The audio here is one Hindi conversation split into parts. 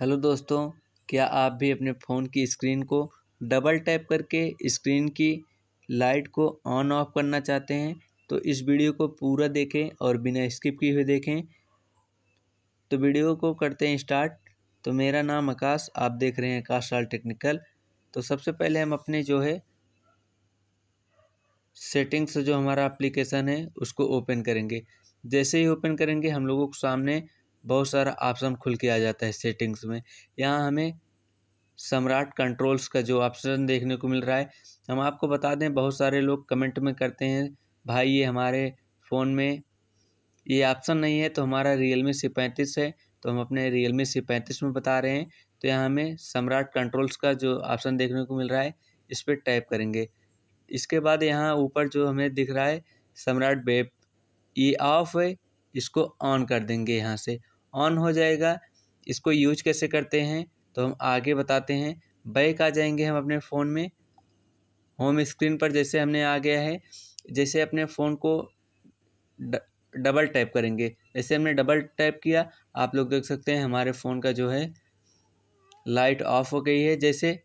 हेलो दोस्तों क्या आप भी अपने फ़ोन की स्क्रीन को डबल टैप करके स्क्रीन की लाइट को ऑन ऑफ करना चाहते हैं तो इस वीडियो को पूरा देखें और बिना स्किप किए हुए देखें तो वीडियो को करते हैं स्टार्ट तो मेरा नाम आकाश आप देख रहे हैं आकाश लाल टेक्निकल तो सबसे पहले हम अपने जो है सेटिंग्स जो हमारा एप्लीकेशन है उसको ओपन करेंगे जैसे ही ओपन करेंगे हम लोगों को सामने बहुत सारा ऑप्शन खुल के आ जाता है सेटिंग्स में यहाँ हमें सम्राट कंट्रोल्स का जो ऑप्शन देखने को मिल रहा है हम आपको बता दें बहुत सारे लोग कमेंट में करते हैं भाई ये हमारे फ़ोन में ये ऑप्शन नहीं है तो हमारा रियल मी सी पैंतीस है तो हम अपने रियल मी सी पैंतीस में बता रहे हैं तो यहाँ हमें सम्राट कंट्रोल्स का जो ऑप्शन देखने को मिल रहा है इस पर टाइप करेंगे इसके बाद यहाँ ऊपर जो हमें दिख रहा है सम्राट बेब ये ऑफ है इसको ऑन कर देंगे यहाँ से ऑन हो जाएगा इसको यूज कैसे करते हैं तो हम आगे बताते हैं बैक आ जाएंगे हम अपने फ़ोन में होम स्क्रीन पर जैसे हमने आ गया है जैसे अपने फ़ोन को ड, डबल टैप करेंगे जैसे हमने डबल टैप किया आप लोग देख सकते हैं हमारे फ़ोन का जो है लाइट ऑफ हो गई है जैसे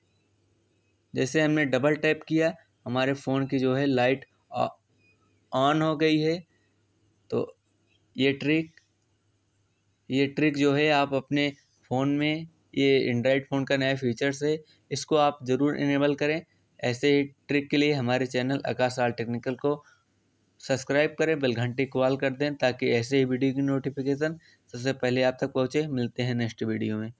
जैसे हमने डबल टैप किया हमारे फ़ोन की जो है लाइट ऑन हो गई है तो ये ट्रिक ये ट्रिक जो है आप अपने फ़ोन में ये एंड्रॉयड फ़ोन का नया फीचर्स है इसको आप ज़रूर इनेबल करें ऐसे ही ट्रिक के लिए हमारे चैनल आकाश आल टेक्निकल को सब्सक्राइब करें बेल घंटी को ऑल कर दें ताकि ऐसे ही वीडियो की नोटिफिकेशन सबसे पहले आप तक पहुँचे मिलते हैं नेक्स्ट वीडियो में